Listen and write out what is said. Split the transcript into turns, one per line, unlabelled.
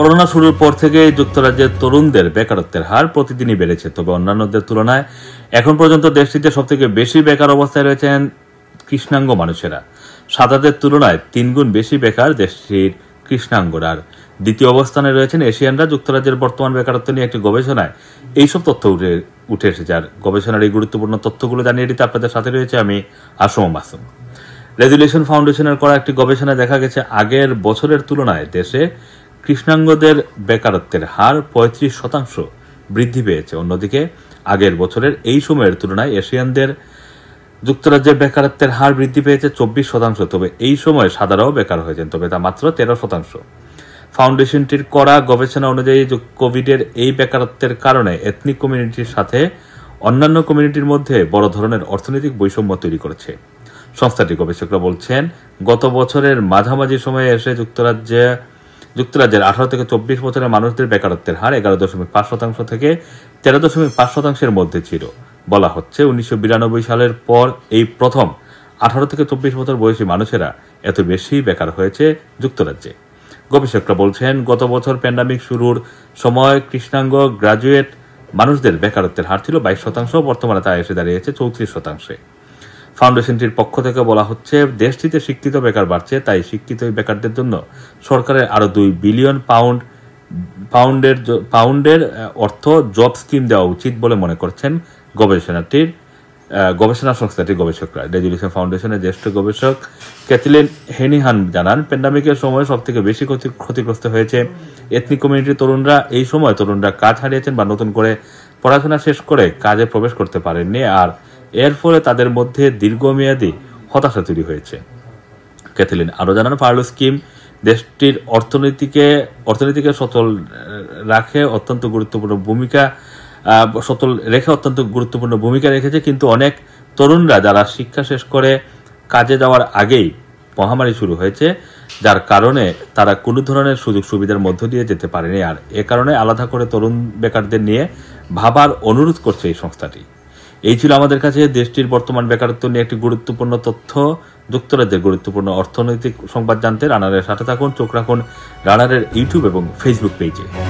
corona শুরুর পর থেকে যুক্তরাজ্যের তরুণদের বেকারত্বের হার প্রতিদিনই বেড়েছে তবে অন্যান্যদের তুলনায় এখন পর্যন্ত দেশটিতে সবথেকে বেশি বেকার অবস্থায় রয়েছেন কৃষ্ণাঙ্গ মানুষেরা সাদাদের তুলনায় তিনগুণ বেশি বেকার দেশটির কৃষ্ণাঙ্গর আর দ্বিতীয় অবস্থানে রয়েছেন এশিয়ানরা যুক্তরাজ্যের বর্তমান বেকারত্ব নিয়ে একটি গবেষণায় এইসব তথ্য উঠে উঠে এসেছে আর গবেষণার এই গুরুত্বপূর্ণ তথ্যগুলো জানিয়ে দিতে আপনাদের সাথে রয়েছে আমি আসম মাসুম রেজুলেশন ফাউন্ডেশনের করা একটি গবেষণায় দেখা গেছে আগের বছরের তুলনায় দেশে কৃষ্ণাঙ্গদের বেকারত্বের হার পঁয়ত্রিশ শতাংশ বৃদ্ধি পেয়েছে অন্যদিকে আগের বছরের এই সময়ের তুলনায় এশিয়ানদের যুক্তরাজ্যের বেকারত্বের হার বৃদ্ধি পেয়েছে চব্বিশ শতাংশ তবে এই সময় সাদারাও বেকার হয়েছেন তবে তা মাত্র তেরো শতাংশ ফাউন্ডেশনটির করা গবেষণা অনুযায়ী কোভিডের এই বেকারত্বের কারণে এথনিক কমিউনিটির সাথে অন্যান্য কমিউনিটির মধ্যে বড় ধরনের অর্থনৈতিক বৈষম্য তৈরি করেছে সংস্থাটি গবেষকরা বলছেন গত বছরের মাঝামাঝি সময়ে এসে যুক্তরাজ্যে যুক্তরাজ্যের আঠারো থেকে চব্বিশ বছরের মানুষদের বেকারত্বের হার এগারো দশমিক পাঁচ শতাংশ থেকে তেরো দশমিক পাঁচ শতাংশের মধ্যে ছিল বলা হচ্ছে উনিশশো বিরানব্বই সালের পর এই প্রথম আঠারো থেকে চব্বিশ বছর বয়সী মানুষেরা এত বেশি বেকার হয়েছে যুক্তরাজ্যে গবেষকরা বলছেন গত বছর প্যান্ডামিক শুরুর সময় কৃষ্ণাঙ্গ গ্রাজুয়েট মানুষদের বেকারত্বের হার ছিল বাইশ শতাংশ বর্তমানে তা এসে দাঁড়িয়েছে চৌত্রিশ শতাংশে ফাউন্ডেশনটির পক্ষ থেকে বলা হচ্ছে দেশটিতে শিক্ষিত বেকার বাড়ছে তাই শিক্ষিত বেকারদের জন্য সরকারের আরও দুই বিলিয়ন পাউন্ড পাউন্ডের পাউন্ডের অর্থ জব স্কিম দেওয়া উচিত বলে মনে করছেন গবেষণাটির গবেষণা সংস্থাটির গবেষকরা রেজুলিউশন ফাউন্ডেশনের জ্যেষ্ঠ গবেষক ক্যাথলিন হেনিহান জানান প্যান্ডামিকের সময় সবথেকে বেশি ক্ষতি ক্ষতিগ্রস্ত হয়েছে এথনিক কমিউনিটির তরুণরা এই সময় তরুণরা কাজ হারিয়েছেন বা নতুন করে পড়াশোনা শেষ করে কাজে প্রবেশ করতে পারেননি আর এর ফলে তাদের মধ্যে দীর্ঘমেয়াদী হতাশা তৈরি হয়েছে ক্যাথলিন আরও জানান ফার্লো স্কিম দেশটির অর্থনীতিকে অর্থনীতিকে সচল রাখে অত্যন্ত গুরুত্বপূর্ণ ভূমিকা সচল রেখে অত্যন্ত গুরুত্বপূর্ণ ভূমিকা রেখেছে কিন্তু অনেক তরুণরা যারা শিক্ষা শেষ করে কাজে যাওয়ার আগেই মহামারী শুরু হয়েছে যার কারণে তারা কোনো ধরনের সুযোগ সুবিধার মধ্য দিয়ে যেতে পারেনি আর এ কারণে আলাদা করে তরুণ বেকারদের নিয়ে ভাবার অনুরোধ করছে এই সংস্থাটি এই ছিল আমাদের কাছে দেশটির বর্তমান বেকারত্ব নিয়ে একটি গুরুত্বপূর্ণ তথ্য যুক্তরাজ্যের গুরুত্বপূর্ণ অর্থনৈতিক সংবাদ জানতে রানারের সাথে থাকুন চোখ রাখুন রানারের ইউটিউব এবং ফেসবুক পেজে